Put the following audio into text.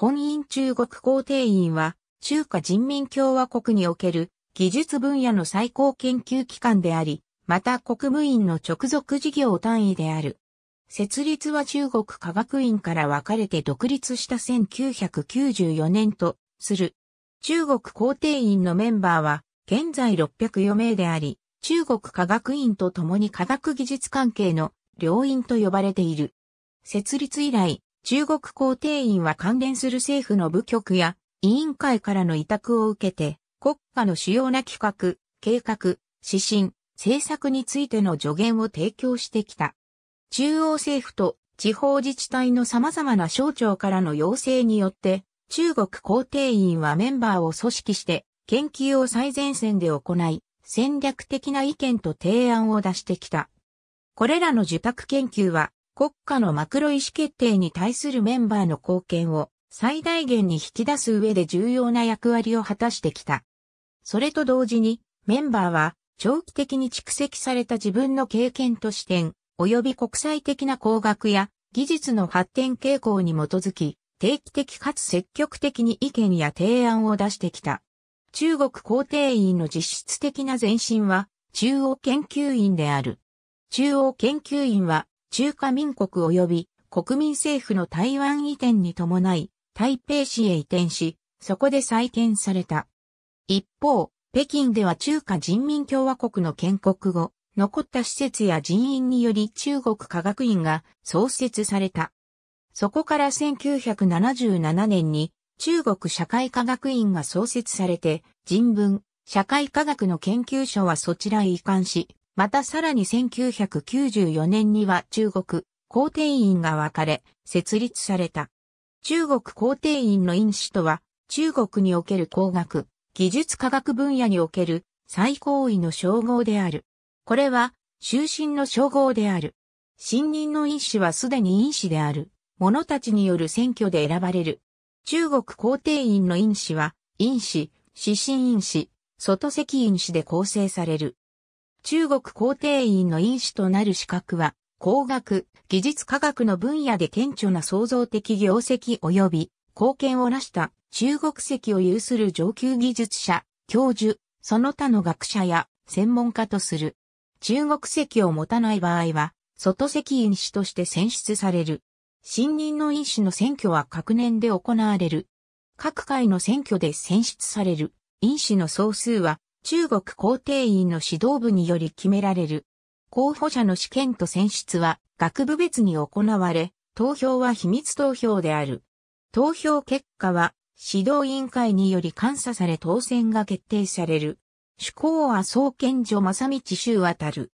本院中国皇帝院は、中華人民共和国における技術分野の最高研究機関であり、また国務院の直属事業単位である。設立は中国科学院から分かれて独立した1994年とする。中国皇帝院のメンバーは現在604名であり、中国科学院と共に科学技術関係の両院と呼ばれている。設立以来、中国皇帝院は関連する政府の部局や委員会からの委託を受けて、国家の主要な企画、計画、指針、政策についての助言を提供してきた。中央政府と地方自治体の様々な省庁からの要請によって、中国皇帝院はメンバーを組織して研究を最前線で行い、戦略的な意見と提案を出してきた。これらの受託研究は国家のマクロ意思決定に対するメンバーの貢献を最大限に引き出す上で重要な役割を果たしてきた。それと同時に、メンバーは長期的に蓄積された自分の経験と視点、及び国際的な工学や技術の発展傾向に基づき、定期的かつ積極的に意見や提案を出してきた。中国皇帝院の実質的な前身は中央研究院である。中央研究院は中華民国及び国民政府の台湾移転に伴い、台北市へ移転し、そこで再建された。一方、北京では中華人民共和国の建国後、残った施設や人員により中国科学院が創設された。そこから1977年に中国社会科学院が創設されて、人文、社会科学の研究所はそちらへ移管し、またさらに1994年には中国皇帝院が分かれ、設立された。中国皇帝院の院士とは、中国における工学、技術科学分野における最高位の称号である。これは、終身の称号である。新任の院士はすでに院士である。者たちによる選挙で選ばれる。中国皇帝院の院士は、院士、指針院士、外籍院士で構成される。中国皇帝院の院士となる資格は、工学、技術科学の分野で顕著な創造的業績及び貢献を成した中国籍を有する上級技術者、教授、その他の学者や専門家とする。中国籍を持たない場合は、外籍院士として選出される。新任の院士の選挙は各年で行われる。各界の選挙で選出される。院士の総数は中国皇帝院の指導部により決められる。候補者の試験と選出は学部別に行われ、投票は秘密投票である。投票結果は指導委員会により監査され当選が決定される。主公は総研所正道周渡る。